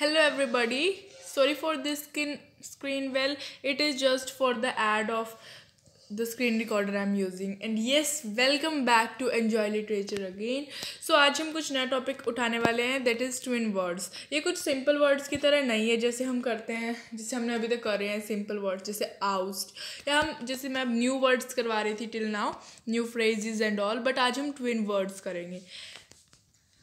Hello everybody sorry for this skin screen well it is just for the ad of the screen recorder I am using and yes welcome back to enjoy literature again so आज हम कुछ नया topic उठाने वाले हैं that is twin words ये कुछ simple words की तरह नहीं है जैसे हम करते हैं जैसे हमने अभी तक कर रहे हैं सिंपल वर्ड्स जैसे आउस्ट या हम जैसे मैं अब न्यू वर्ड्स करवा रही थी till now new phrases and all but आज हम ट्विन वर्ड्स करेंगे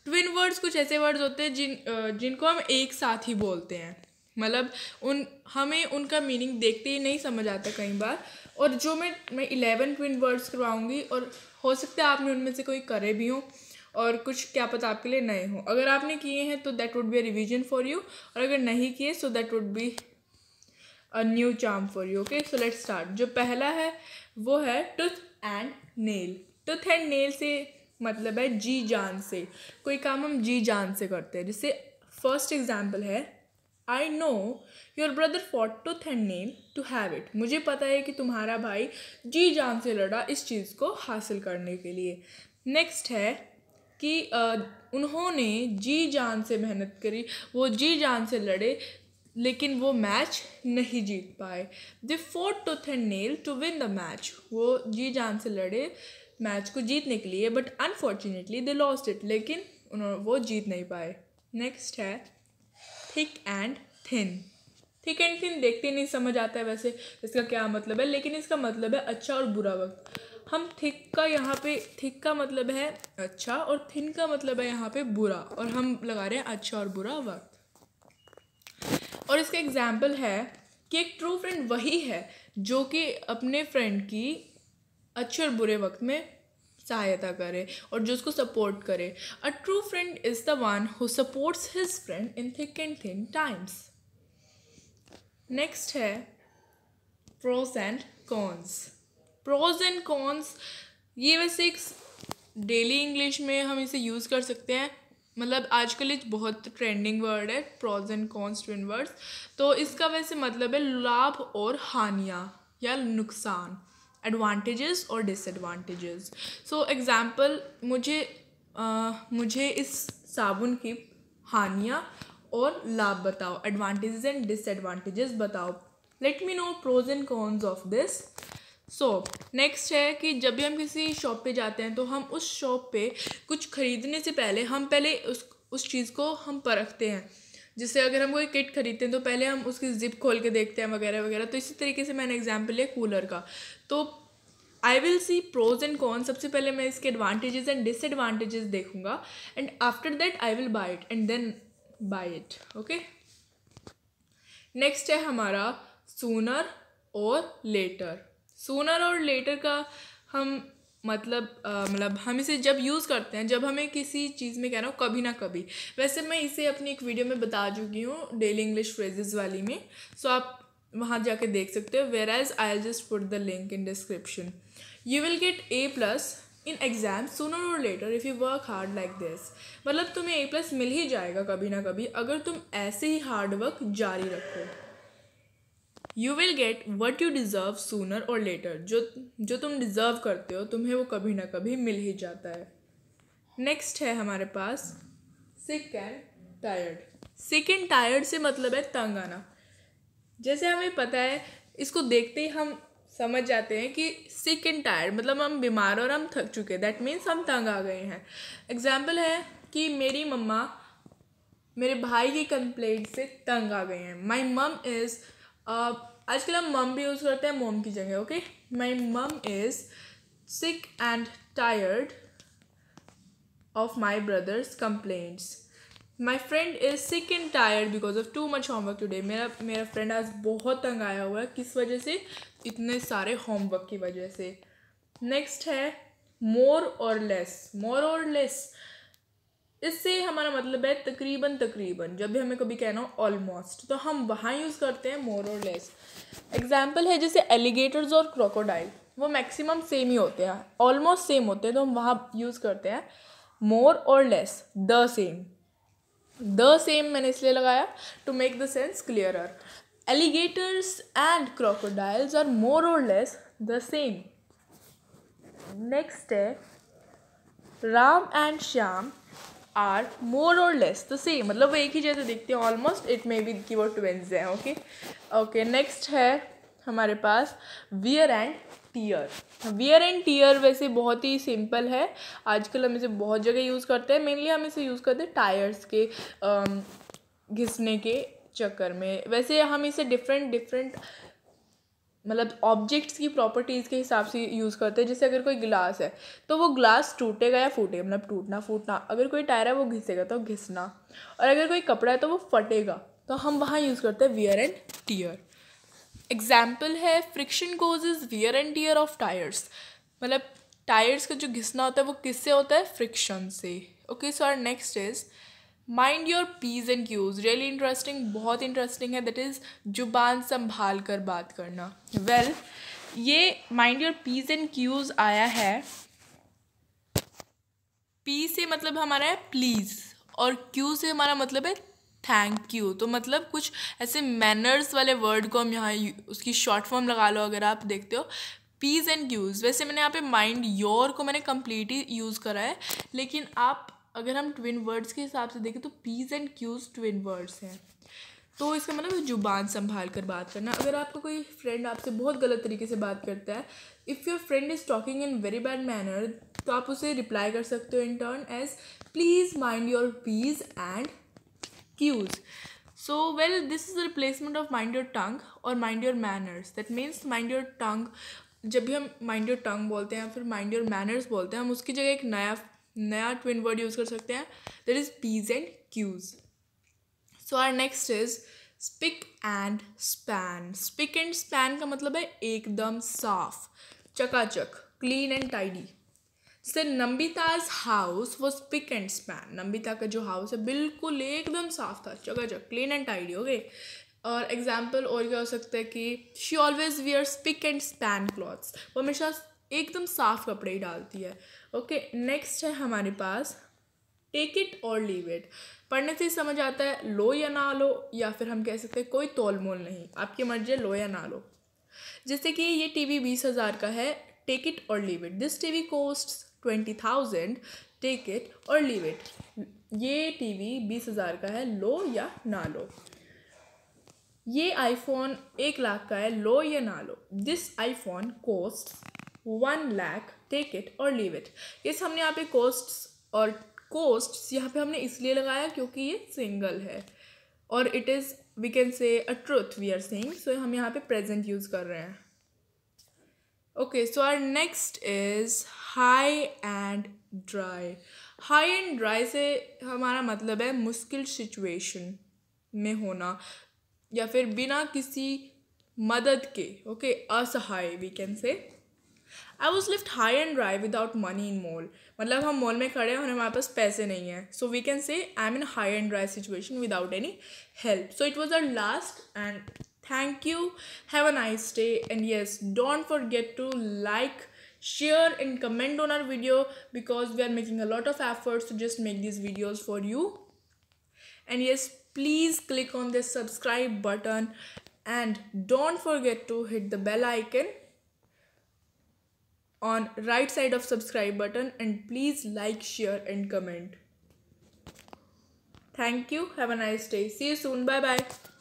ट्विन वर्ड्स कुछ ऐसे वर्ड्स होते हैं जिन जिनको हम एक साथ ही बोलते हैं मतलब उन हमें उनका मीनिंग देखते ही नहीं समझ आता कई बार और जो मैं मैं इलेवन ट्विन वर्ड्स करवाऊँगी और हो सकता है आपने उनमें से कोई करे भी हो और कुछ क्या पता आपके लिए नए हो अगर आपने किए हैं तो that would be a revision for you और अगर नहीं किए so that would be a new charm for you okay so let start जो पहला है वो है tooth and nail tooth and nail से मतलब है जी जान से कोई काम हम जी जान से करते हैं जैसे फर्स्ट एग्जाम्पल है I know your brother fought to the name to have it मुझे पता है कि तुम्हारा भाई जी जान से लड़ा इस चीज़ को हासिल करने के लिए नेक्स्ट है कि उन्होंने जी जान से मेहनत करी वो जी जान से लड़े लेकिन वो मैच नहीं जीत पाए they fought to the nail to win the match वो जी जान से लड़े मैच को जीतने के लिए but unfortunately they lost it लेकिन उन्होंने वो जीत नहीं पाए नेक्स्ट है thick and thin thick and thin देखते नहीं समझ आता है वैसे इसका क्या मतलब है लेकिन इसका मतलब है अच्छा और बुरा वक्त हम थिक का यहाँ पे थिक का मतलब है अच्छा और थिन का मतलब है यहाँ पे बुरा और हम लगा रहे हैं अच्छा और बुरा वक्त और इसका एग्जाम्पल है कि एक ट्रू फ्रेंड वही है जो कि अपने फ्रेंड की अच्छे और बुरे वक्त में सहायता करे और जो उसको सपोर्ट करे a true friend is the one who supports his friend in thick and thin times next है pros and cons pros and cons ये वैसे एक डेली इंग्लिश में हम इसे यूज़ कर सकते हैं मतलब आजकल ये बहुत ट्रेंडिंग वर्ड है pros and cons twin words तो इसका वैसे मतलब है लाभ और हानियाँ या नुकसान एडवांटेजेस और डिसएडवांटेजेस सो एग्ज़ाम्पल मुझे आ, मुझे इस साबुन की हानियाँ और लाभ बताओ एडवांटेजेस एंड डिसएडवांटेजेस बताओ let me know pros and cons of this so next है कि जब भी हम किसी शॉप पे जाते हैं तो हम उस शॉप पे कुछ ख़रीदने से पहले हम पहले उस उस चीज़ को हम परखते हैं जिससे अगर हम कोई किट खरीदते हैं तो पहले हम उसकी जिप खोल के देखते हैं वगैरह वगैरह तो इसी तरीके से मैंने एग्जाम्पल लिया कूलर का तो I will see pros and con सबसे पहले मैं इसके एडवांटेजेस एंड डिसएडवांटेजेस देखूंगा and after that I will buy it and then buy it okay next है हमारा सूनर और लेटर सूनर और लेटर का हम मतलब आ, मतलब हम इसे जब यूज़ करते हैं जब हमें किसी चीज़ में कह रहा हूँ कभी ना कभी वैसे मैं इसे अपनी एक वीडियो में बता चुकी हूँ डेली इंग्लिश फ्रेजेज वाली में सो आप वहाँ जाके देख सकते हो whereas I just put the link in description you will get A plus in exam sooner और later if you work hard like this मतलब तुम्हें ए प्लस मिल ही जाएगा कभी ना कभी अगर तुम ऐसे ही हार्ड वर्क जारी रखो you will get what you deserve sooner और लेटर जो जो तुम डिज़र्व करते हो तुम्हें वो कभी ना कभी मिल ही जाता है नेक्स्ट है हमारे पास sick and tired sick and tired से मतलब है तंग आना जैसे हमें पता है इसको देखते ही हम समझ जाते हैं कि सिक एंड टायर्ड मतलब हम बीमार और हम थक चुके दैट मीन्स हम तंग आ गए हैं एग्जाम्पल है कि मेरी मम्मा मेरे भाई की कंप्लेंट से तंग आ गए हैं माई मम इज़ आजकल हम मम भी यूज़ करते हैं मोम की जगह okay my mum is sick and tired of my brothers complaints my friend is sick and tired because of too much homework today मेरा मेरा फ्रेंड आज बहुत तंग आया हुआ है किस वजह से इतने सारे होमवर्क की वजह से नेक्स्ट है मोर और लेस मोर और लेस इससे हमारा मतलब है तकरीबन तकरीबन जब भी हमें कभी कहना हो ऑलमोस्ट तो हम वहाँ यूज़ करते हैं मोर और लेस एग्जाम्पल है जैसे एलिगेटर्स और क्रोकोडाइल वो मैक्सिमम सेम ही होते हैं ऑलमोस्ट सेम होते हैं तो हम वहाँ यूज़ करते हैं मोर और less the same the same मैंने इसलिए लगाया to make the sense clearer alligators and crocodiles are more और लेस द सेम नेक्स्ट है Ram and Shyam are more और लेस द सेम मतलब वो एक ही जैसे दिखते हैं ऑलमोस्ट इट मे बी कि वो ट्वेंस हैं ओके ओके नेक्स्ट है हमारे पास wear and tear wear and tear वैसे बहुत ही सिंपल है आजकल हम इसे बहुत जगह यूज़ करते हैं मेनली हम इसे यूज़ करते हैं टायर्स के um, घिसने के चक्कर में वैसे हम इसे डिफरेंट डिफरेंट मतलब ऑब्जेक्ट्स की प्रॉपर्टीज़ के हिसाब से यूज़ करते हैं जैसे अगर कोई गिलास है तो वो ग्लास टूटेगा या फूटेगा मतलब टूटना फूटना अगर कोई टायर है वो घिसेगा तो घिसना और अगर कोई कपड़ा है तो वो फटेगा तो हम वहाँ यूज़ करते हैं वियर एंड टीयर एग्जाम्पल है friction is wear and tear of tyres मतलब टायर्स का जो घिसना होता है वो किससे होता है फ्रिक्शन से okay so our next is mind your p's and q's really interesting बहुत इंटरेस्टिंग है दैट इज़ जुबान संभाल कर बात करना वेल well, ये mind your p's and q's आया है पी से मतलब हमारा है प्लीज़ और क्यू से हमारा मतलब है थैंक यू तो मतलब कुछ ऐसे मैनर्स वाले वर्ड को हम यहाँ उसकी शॉर्ट फॉर्म लगा लो अगर आप देखते हो पीज एंड क्यूज वैसे मैंने यहाँ पे माइंड योर को मैंने कम्प्लीट ही यूज़ करा है लेकिन आप अगर हम ट्विन वर्ड्स के हिसाब से देखें तो p's and q's twin words हैं तो इसका मतलब ज़ुबान संभाल कर बात करना अगर आपका कोई फ्रेंड आपसे बहुत गलत तरीके से बात करता है if your friend is talking in very bad manner तो आप उसे रिप्लाई कर सकते हो in turn as please mind your p's and q's so well this is the replacement of mind your tongue और mind your manners that means mind your tongue जब भी हम माइंड योर टंग बोलते हैं या फिर माइंड योर मैनर्स बोलते हैं हम उसकी जगह एक नया नया ट्विन वर्ड यूज़ कर सकते हैं that is p's and q's so our next is spick and span spick and span का मतलब है एकदम साफ चकाचक क्लीन एंड टाइडी जैसे नंबिताज हाउस वो स्पिक एंड स्पैन नंबिता का जो हाउस है बिल्कुल एकदम साफ था चकाचक क्लीन एंड टाइडी ओके और एग्जाम्पल और क्या हो सकता है कि she always wear spick and span clothes वो हमेशा एकदम साफ कपड़े ही डालती है ओके नेक्स्ट है हमारे पास टेक इट और लीव इट पढ़ने से समझ आता है लो या ना लो या फिर हम कह सकते हैं कोई तोल मोल नहीं आपकी मर्जी है लो या ना लो जैसे कि ये टीवी बीस हज़ार का है टेक इट और leave it this TV cost twenty thousand take it और लीव इट ये टीवी बीस हज़ार का है लो या ना लो ये आईफोन एक लाख का है लो या ना लो this iPhone cost one lakh take it और लीव इट ये हमने यहाँ पे कोस्ट और कोस्ट्स यहाँ पे हमने इसलिए लगाया क्योंकि ये सिंगल है और it is we can say a truth we are saying so हम यहाँ पे प्रेजेंट यूज़ कर रहे हैं okay so our next is high and dry high and dry से हमारा मतलब है मुश्किल सिचुएशन में होना या फिर बिना किसी मदद के ओके असहाय we can say I was left high and dry without money in mall मतलब हम मॉल में खड़े हैं और हमारे पास पैसे नहीं हैं सो we can say I am in high and dry situation without any help so it was a last and thank you have a nice day and yes don't forget to like share and comment on our video because we are making a lot of efforts to just make this videos for you and yes please click on this subscribe button and don't forget to hit the bell icon on right side of subscribe button and please like, share and comment. Thank you. Have a nice day. See you soon. Bye bye.